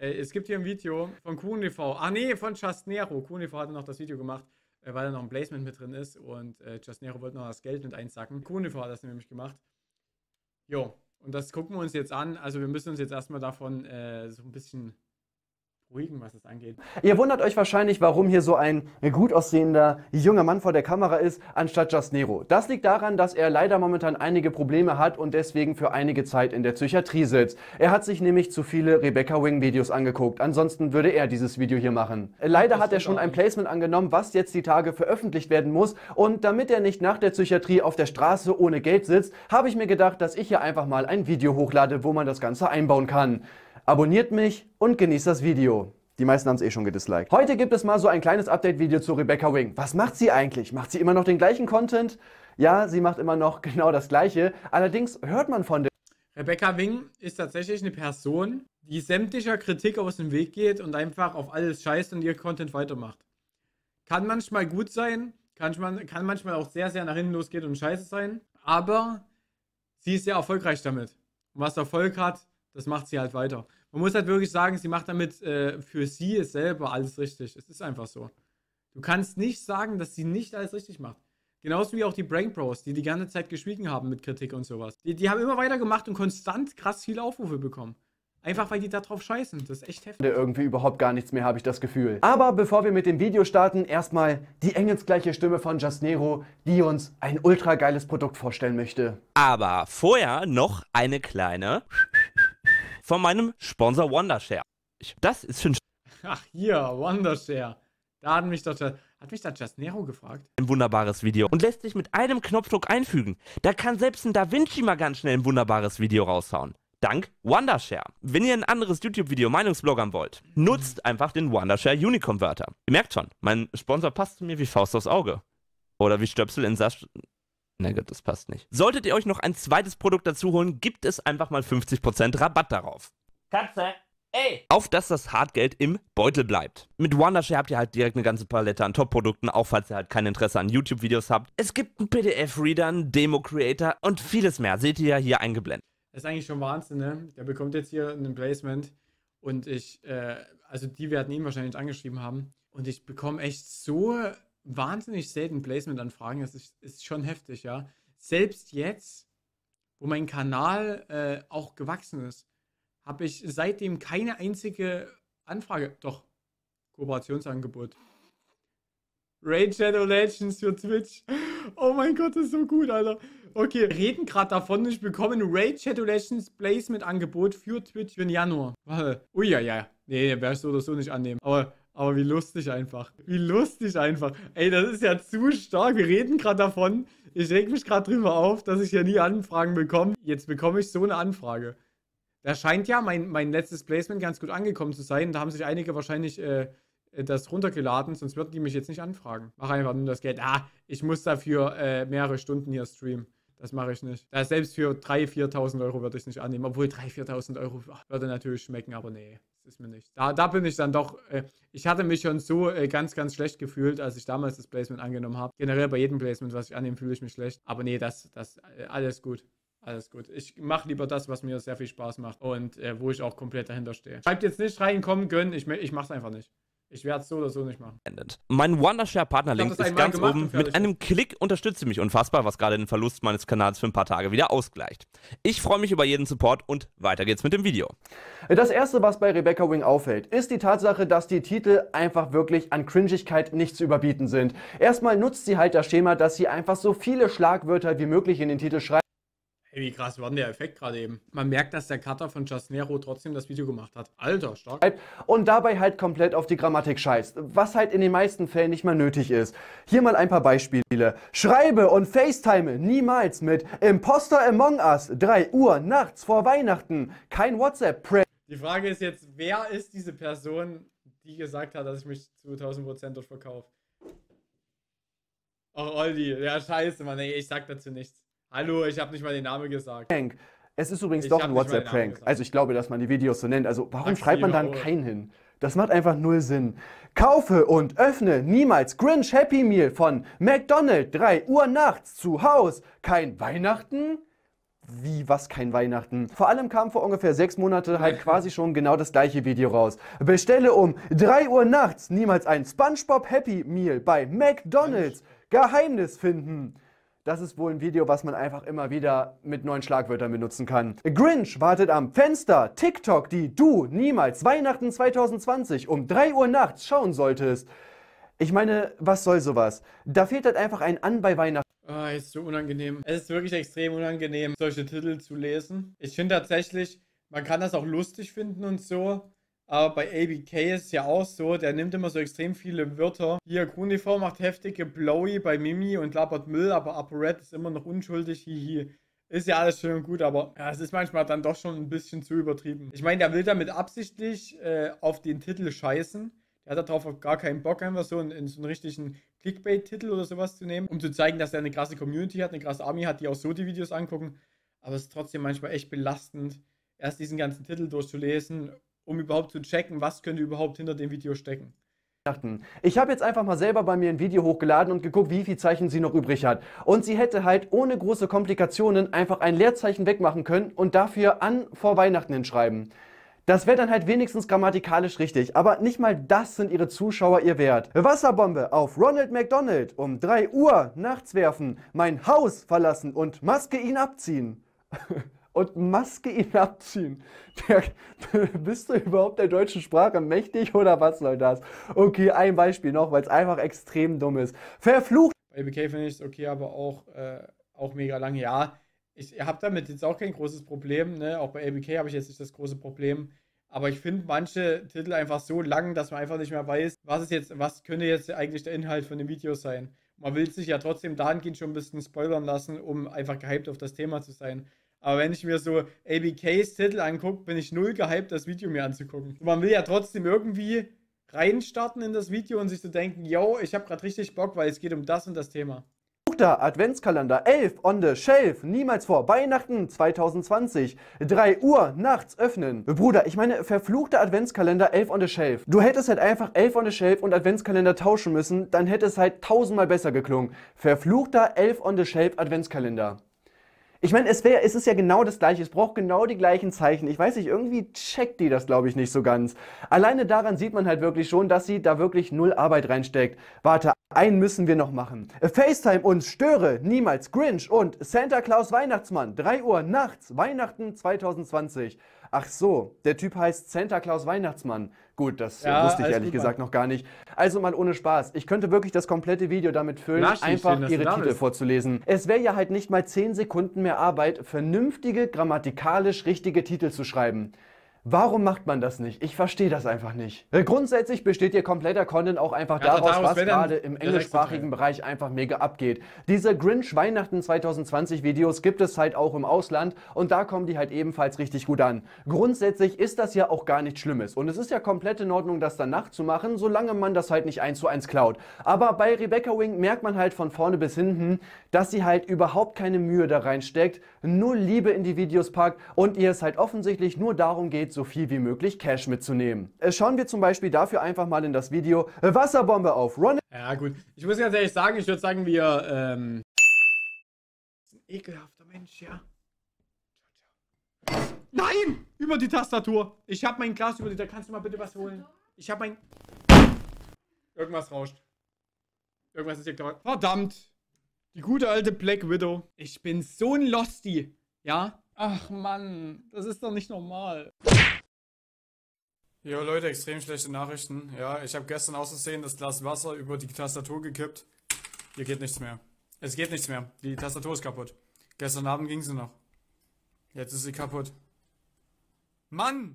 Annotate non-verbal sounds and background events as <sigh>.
Äh, es gibt hier ein Video von QNTV. E Ach nee, von Chasnero. QNTV e hatte noch das Video gemacht, äh, weil da noch ein Placement mit drin ist und äh, Chasnero wollte noch das Geld mit einsacken. QNTV e hat das nämlich gemacht. Jo, und das gucken wir uns jetzt an. Also wir müssen uns jetzt erstmal davon äh, so ein bisschen ruhigen, was es angeht. Ihr wundert euch wahrscheinlich, warum hier so ein gut aussehender junger Mann vor der Kamera ist, anstatt Just Nero. Das liegt daran, dass er leider momentan einige Probleme hat und deswegen für einige Zeit in der Psychiatrie sitzt. Er hat sich nämlich zu viele Rebecca Wing Videos angeguckt. Ansonsten würde er dieses Video hier machen. Leider das hat er schon ein Placement angenommen, was jetzt die Tage veröffentlicht werden muss. Und damit er nicht nach der Psychiatrie auf der Straße ohne Geld sitzt, habe ich mir gedacht, dass ich hier einfach mal ein Video hochlade, wo man das Ganze einbauen kann abonniert mich und genießt das Video. Die meisten haben es eh schon gedisliked. Heute gibt es mal so ein kleines Update-Video zu Rebecca Wing. Was macht sie eigentlich? Macht sie immer noch den gleichen Content? Ja, sie macht immer noch <laughs> genau das Gleiche. Allerdings hört man von der... Rebecca Wing ist tatsächlich eine Person, die sämtlicher Kritik aus dem Weg geht und einfach auf alles scheißt und ihr Content weitermacht. Kann manchmal gut sein, kann, kann manchmal auch sehr, sehr nach hinten losgehen und scheiße sein, aber sie ist sehr erfolgreich damit. Und was Erfolg hat, das macht sie halt weiter man muss halt wirklich sagen, sie macht damit äh, für sie selber alles richtig. Es ist einfach so. Du kannst nicht sagen, dass sie nicht alles richtig macht. Genauso wie auch die Brain Bros, die die ganze Zeit geschwiegen haben mit Kritik und sowas. Die, die haben immer weitergemacht und konstant krass viele Aufrufe bekommen. Einfach weil die da drauf scheißen. Das ist echt heftig. Irgendwie überhaupt gar nichts mehr, habe ich das Gefühl. Aber bevor wir mit dem Video starten, erstmal die engelsgleiche Stimme von Jasnero, die uns ein ultra geiles Produkt vorstellen möchte. Aber vorher noch eine kleine von meinem Sponsor Wondershare. Das ist schon. Ach, hier, Wondershare. Da hat mich doch hat mich da Just Nero gefragt. Ein wunderbares Video und lässt sich mit einem Knopfdruck einfügen. Da kann selbst ein Da Vinci mal ganz schnell ein wunderbares Video raushauen. Dank Wondershare. Wenn ihr ein anderes YouTube-Video Meinungsbloggern wollt, nutzt einfach den Wondershare Uniconverter. Ihr merkt schon, mein Sponsor passt zu mir wie Faust aufs Auge. Oder wie Stöpsel in Sasch na gut, das passt nicht. Solltet ihr euch noch ein zweites Produkt dazu holen, gibt es einfach mal 50% Rabatt darauf. Katze! Ey. Auf dass das Hartgeld im Beutel bleibt. Mit Wondershare habt ihr halt direkt eine ganze Palette an Top-Produkten, auch falls ihr halt kein Interesse an YouTube-Videos habt. Es gibt einen PDF-Reader, einen Demo-Creator und vieles mehr. Seht ihr ja hier eingeblendet. Das ist eigentlich schon Wahnsinn, ne? Der bekommt jetzt hier ein Placement und ich, äh, also die werden ihn wahrscheinlich angeschrieben haben. Und ich bekomme echt so wahnsinnig selten Placement-Anfragen. Das ist, ist schon heftig, ja. Selbst jetzt, wo mein Kanal äh, auch gewachsen ist, habe ich seitdem keine einzige Anfrage. Doch, Kooperationsangebot. Raid Shadow Legends für Twitch. Oh mein Gott, das ist so gut, Alter. Okay, reden gerade davon, ich bekomme ein Raid Shadow Legends Placement-Angebot für Twitch für den Januar. Warte. Ui, ja, ja. Nee, werde ich so oder so nicht annehmen. Aber aber wie lustig einfach. Wie lustig einfach. Ey, das ist ja zu stark. Wir reden gerade davon. Ich reg mich gerade drüber auf, dass ich ja nie Anfragen bekomme. Jetzt bekomme ich so eine Anfrage. Da scheint ja mein, mein letztes Placement ganz gut angekommen zu sein. Da haben sich einige wahrscheinlich äh, äh das runtergeladen, sonst würden die mich jetzt nicht anfragen. Mach einfach nur das Geld. Ah, ich muss dafür äh, mehrere Stunden hier streamen. Das mache ich nicht. Ja, selbst für 3.000, 4.000 Euro würde ich es nicht annehmen. Obwohl 3.000, 4.000 Euro würde natürlich schmecken, aber nee, das ist mir nicht. Da, da bin ich dann doch. Äh, ich hatte mich schon so äh, ganz, ganz schlecht gefühlt, als ich damals das Placement angenommen habe. Generell bei jedem Placement, was ich annehme, fühle ich mich schlecht. Aber nee, das, das, äh, alles gut. Alles gut. Ich mache lieber das, was mir sehr viel Spaß macht und äh, wo ich auch komplett dahinter stehe. Schreibt jetzt nicht reinkommen, gönnen. Ich, ich mache es einfach nicht. Ich werde es so oder so nicht machen. Mein Wondershare-Partner-Link ist ganz oben. Mit einem Klick unterstützt unterstütze mich unfassbar, was gerade den Verlust meines Kanals für ein paar Tage wieder ausgleicht. Ich freue mich über jeden Support und weiter geht's mit dem Video. Das erste, was bei Rebecca Wing auffällt, ist die Tatsache, dass die Titel einfach wirklich an Cringigkeit nicht zu überbieten sind. Erstmal nutzt sie halt das Schema, dass sie einfach so viele Schlagwörter wie möglich in den Titel schreibt. Hey, wie krass war denn der Effekt gerade eben? Man merkt, dass der Cutter von Jasnero trotzdem das Video gemacht hat. Alter, stark. Und dabei halt komplett auf die Grammatik scheißt, was halt in den meisten Fällen nicht mal nötig ist. Hier mal ein paar Beispiele. Schreibe und FaceTime niemals mit Imposter Among Us 3 Uhr nachts vor Weihnachten. Kein WhatsApp-Prank. Die Frage ist jetzt, wer ist diese Person, die gesagt hat, dass ich mich zu 1000% durchverkaufe? Ach, Olli, ja scheiße, Mann, ey, ich sag dazu nichts. Hallo, ich habe nicht mal den Namen gesagt. Prank. Es ist übrigens ich doch ein WhatsApp-Prank. Also ich glaube, dass man die Videos so nennt. Also warum Ach, schreibt man dann keinen hin? Das macht einfach null Sinn. Kaufe und öffne niemals Grinch Happy Meal von McDonald's 3 Uhr nachts zu Haus. Kein Weihnachten? Wie, was kein Weihnachten? Vor allem kam vor ungefähr sechs Monaten halt <laughs> quasi schon genau das gleiche Video raus. Bestelle um 3 Uhr nachts niemals ein SpongeBob Happy Meal bei McDonald's. Geheimnis finden. Das ist wohl ein Video, was man einfach immer wieder mit neuen Schlagwörtern benutzen kann. Grinch wartet am Fenster. TikTok, die du niemals Weihnachten 2020 um 3 Uhr nachts schauen solltest. Ich meine, was soll sowas? Da fehlt halt einfach ein An bei Weihnachten. Ah, oh, ist so unangenehm. Es ist wirklich extrem unangenehm, solche Titel zu lesen. Ich finde tatsächlich, man kann das auch lustig finden und so. Aber bei ABK ist es ja auch so, der nimmt immer so extrem viele Wörter. Hier, Grunifor macht heftige Blowy bei Mimi und labert Müll, aber ApoRed ist immer noch unschuldig, hihi. Ist ja alles schön und gut, aber ja, es ist manchmal dann doch schon ein bisschen zu übertrieben. Ich meine, der will damit absichtlich äh, auf den Titel scheißen. Der hat darauf auch gar keinen Bock, einfach so einen, so einen richtigen Clickbait-Titel oder sowas zu nehmen, um zu zeigen, dass er eine krasse Community hat, eine krasse Army hat, die auch so die Videos angucken. Aber es ist trotzdem manchmal echt belastend, erst diesen ganzen Titel durchzulesen um überhaupt zu checken, was könnte überhaupt hinter dem Video stecken. Ich habe jetzt einfach mal selber bei mir ein Video hochgeladen und geguckt, wie viel Zeichen sie noch übrig hat. Und sie hätte halt ohne große Komplikationen einfach ein Leerzeichen wegmachen können und dafür an vor Weihnachten hinschreiben. Das wäre dann halt wenigstens grammatikalisch richtig, aber nicht mal das sind ihre Zuschauer ihr wert. Wasserbombe auf Ronald McDonald um 3 Uhr nachts werfen, mein Haus verlassen und Maske ihn abziehen. <laughs> und Maske ihn abziehen. Der, <laughs> bist du überhaupt der deutschen Sprache mächtig oder was soll das? Okay, ein Beispiel noch, weil es einfach extrem dumm ist. Verflucht! Bei BK finde ich es okay, aber auch, äh, auch mega lang. Ja, ich habe damit jetzt auch kein großes Problem. Ne? Auch bei ABK habe ich jetzt nicht das große Problem. Aber ich finde manche Titel einfach so lang, dass man einfach nicht mehr weiß, was ist jetzt, was könnte jetzt eigentlich der Inhalt von dem Video sein. Man will sich ja trotzdem dahingehend schon ein bisschen spoilern lassen, um einfach gehypt auf das Thema zu sein. Aber wenn ich mir so ABKs Titel angucke, bin ich null gehypt, das Video mir anzugucken. man will ja trotzdem irgendwie reinstarten in das Video und sich so denken, yo, ich habe gerade richtig Bock, weil es geht um das und das Thema. Guter Adventskalender 11 on the shelf, niemals vor Weihnachten 2020, 3 Uhr nachts öffnen. Bruder, ich meine, verfluchter Adventskalender 11 on the shelf. Du hättest halt einfach 11 on the shelf und Adventskalender tauschen müssen, dann hätte es halt tausendmal besser geklungen. Verfluchter 11 on the shelf Adventskalender. Ich meine, es, wär, es ist ja genau das Gleiche. Es braucht genau die gleichen Zeichen. Ich weiß nicht, irgendwie checkt die das, glaube ich, nicht so ganz. Alleine daran sieht man halt wirklich schon, dass sie da wirklich null Arbeit reinsteckt. Warte, einen müssen wir noch machen. FaceTime und Störe, niemals Grinch und Santa Claus Weihnachtsmann. 3 Uhr nachts, Weihnachten 2020. Ach so, der Typ heißt Santa Claus Weihnachtsmann. Gut, das ja, wusste ich ehrlich super. gesagt noch gar nicht. Also mal ohne Spaß. Ich könnte wirklich das komplette Video damit füllen, Lasch, einfach ihre Titel vorzulesen. Es wäre ja halt nicht mal 10 Sekunden mehr Arbeit, vernünftige, grammatikalisch richtige Titel zu schreiben. Warum macht man das nicht? Ich verstehe das einfach nicht. Äh, grundsätzlich besteht ihr kompletter Content auch einfach ja, daraus, daraus, was gerade im englischsprachigen Bereich einfach mega abgeht. Diese Grinch Weihnachten 2020 Videos gibt es halt auch im Ausland und da kommen die halt ebenfalls richtig gut an. Grundsätzlich ist das ja auch gar nichts Schlimmes und es ist ja komplett in Ordnung, das dann nachzumachen, solange man das halt nicht eins zu eins klaut. Aber bei Rebecca Wing merkt man halt von vorne bis hinten, dass sie halt überhaupt keine Mühe da reinsteckt, nur Liebe in die Videos packt und ihr es halt offensichtlich nur darum geht, geht, so viel wie möglich Cash mitzunehmen. Äh, schauen wir zum Beispiel dafür einfach mal in das Video äh, Wasserbombe auf Ron. Ja gut, ich muss ganz ehrlich sagen, ich würde sagen, wir... Ähm ein ekelhafter Mensch, ja. Nein! Über die Tastatur. Ich habe mein Glas über die... Da kannst du mal bitte was holen. Ich habe mein... Irgendwas rauscht. Irgendwas ist hier gerade... Verdammt. Die gute alte Black Widow. Ich bin so ein Losty. Ja? Ach Mann, das ist doch nicht normal. Jo Leute, extrem schlechte Nachrichten. Ja, ich habe gestern auszusehen das Glas Wasser über die Tastatur gekippt. Hier geht nichts mehr. Es geht nichts mehr. Die Tastatur ist kaputt. Gestern Abend ging sie noch. Jetzt ist sie kaputt. Mann!